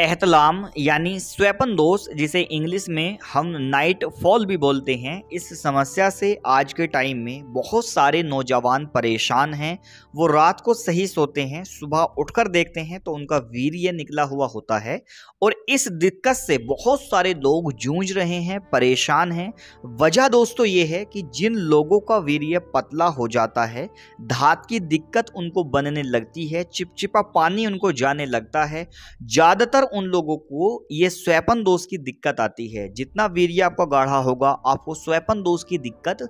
एहतलाम यानी स्वेपन दोष जिसे इंग्लिश में हम नाइट फॉल भी बोलते हैं इस समस्या से आज के टाइम में बहुत सारे नौजवान परेशान हैं वो रात को सही सोते हैं सुबह उठकर देखते हैं तो उनका वीर्य निकला हुआ होता है और इस दिक्कत से बहुत सारे लोग जूझ रहे हैं परेशान हैं वजह दोस्तों ये है कि जिन लोगों का वीर्य पतला हो जाता है धात की दिक्कत उनको बनने लगती है चिपचिपा पानी उनको जाने लगता है ज़्यादातर उन लोगों को ये स्वैपन दोष की दिक्कत आती है जितना वीर्य आपका गाढ़ा होगा आपको स्वैपन दोष की दिक्कत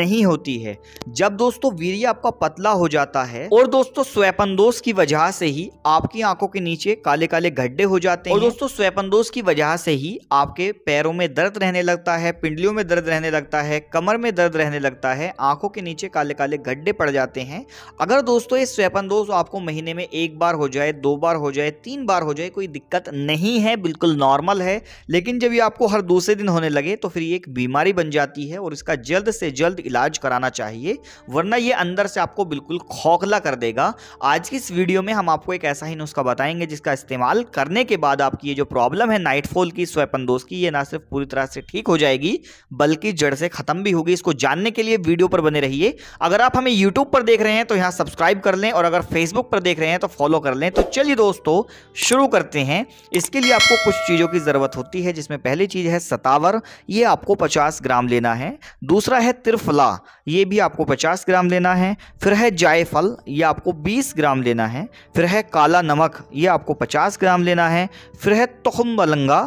नहीं होती है जब दोस्तों वीर्य आपका पतला हो जाता है और दोस्तों स्वैपन दोष की वजह से ही आपकी आंखों के नीचे काले काले गड्ढे हो जाते हैं और दोस्तों स्वैपन दोष की वजह से ही आपके पैरों में दर्द रहने लगता है पिंडलियों में दर्द रहने लगता है कमर में दर्द रहने लगता है आंखों के नीचे काले काले गड्ढे पड़ जाते हैं अगर दोस्तों ये स्वैपन दोष आपको महीने में एक बार हो जाए दो बार हो जाए तीन बार हो जाए कोई दिक्कत दिक्कत नहीं है बिल्कुल नॉर्मल है लेकिन जब ये आपको हर दूसरे दिन होने लगे तो फिर ये एक बीमारी बन जाती है और इसका जल्द से जल्द इलाज कराना चाहिए वरना ये अंदर से आपको बिल्कुल खोखला कर देगा आज की इस वीडियो में हम आपको एक ऐसा ही नुस्खा बताएंगे जिसका इस्तेमाल करने के बाद आपकी ये जो प्रॉब्लम है नाइटफॉल की स्वयपन दोष की ये ना सिर्फ पूरी तरह से ठीक हो जाएगी बल्कि जड़ से खत्म भी होगी इसको जानने के लिए वीडियो पर बने रहिए अगर आप हमें यूट्यूब पर देख रहे हैं तो यहाँ सब्सक्राइब कर लें और अगर फेसबुक पर देख रहे हैं तो फॉलो कर लें तो चलिए दोस्तों शुरू करते हैं हैं इसके लिए आपको कुछ चीज़ों की ज़रूरत होती है जिसमें पहली चीज़ है सतावर ये आपको पचास ग्राम लेना है दूसरा है त्रिफला ये भी आपको 50 ग्राम लेना है फिर है जायफल ये आपको 20 ग्राम लेना है फिर है काला नमक ये आपको पचास ग्राम लेना है फिर है तुखम बलंगा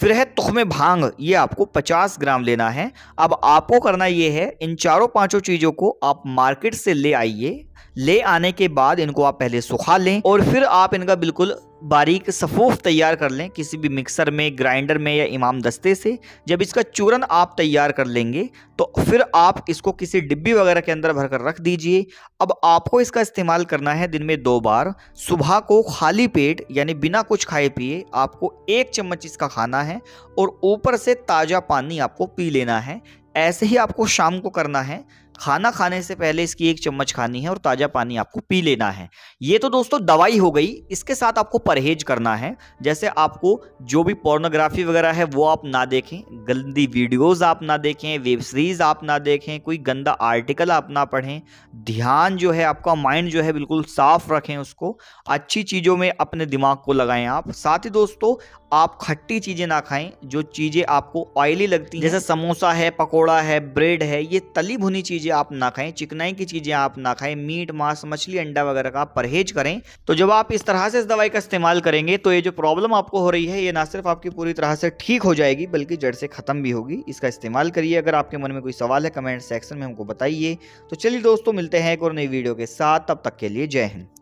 फिर है तुखम भांग ये आपको 50 ग्राम लेना है अब आपको करना ये है इन चारों पांचों चीज़ों को आप मार्केट से ले आइए ले आने के बाद इनको आप पहले सुखा लें और फिर आप इनका बिल्कुल बारीक सफ़ूफ तैयार कर लें किसी भी मिक्सर में ग्राइंडर में या इमाम दस्ते से जब इसका चूरन आप तैयार कर लेंगे तो फिर आप इसको किसी डिब्बी वगैरह के अंदर भर कर रख दीजिए अब आपको इसका इस्तेमाल करना है दिन में दो बार सुबह को खाली पेट यानी बिना कुछ खाए पिए आपको एक चम्मच इसका खाना है और ऊपर से ताज़ा पानी आपको पी लेना है ऐसे ही आपको शाम को करना है खाना खाने से पहले इसकी एक चम्मच खानी है और ताज़ा पानी आपको पी लेना है ये तो दोस्तों दवाई हो गई इसके साथ आपको परहेज करना है जैसे आपको जो भी पोर्नोग्राफी वगैरह है वो आप ना देखें गंदी वीडियोस आप ना देखें वेब सीरीज़ आप ना देखें कोई गंदा आर्टिकल आप ना पढ़ें ध्यान जो है आपका माइंड जो है बिल्कुल साफ़ रखें उसको अच्छी चीज़ों में अपने दिमाग को लगाएं आप साथ ही दोस्तों आप खट्टी चीज़ें ना खाएं जो चीज़ें आपको ऑयली लगती जैसे समोसा है पकौड़ा है ब्रेड है ये तली भुनी चीज़ चीज़ें आप ना खाएं चिकनाई की चीज़ें आप ना खाएं मीट मांस मछली अंडा वगैरह का परहेज करें तो जब आप इस तरह से इस दवाई का इस्तेमाल करेंगे तो ये जो प्रॉब्लम आपको हो रही है ये ना सिर्फ आपकी पूरी तरह से ठीक हो जाएगी बल्कि जड़ से ख़त्म भी होगी इसका इस्तेमाल करिए अगर आपके मन में कोई सवाल है कमेंट सेक्शन में हमको बताइए तो चलिए दोस्तों मिलते हैं एक और नई वीडियो के साथ तब तक के लिए जय हिंद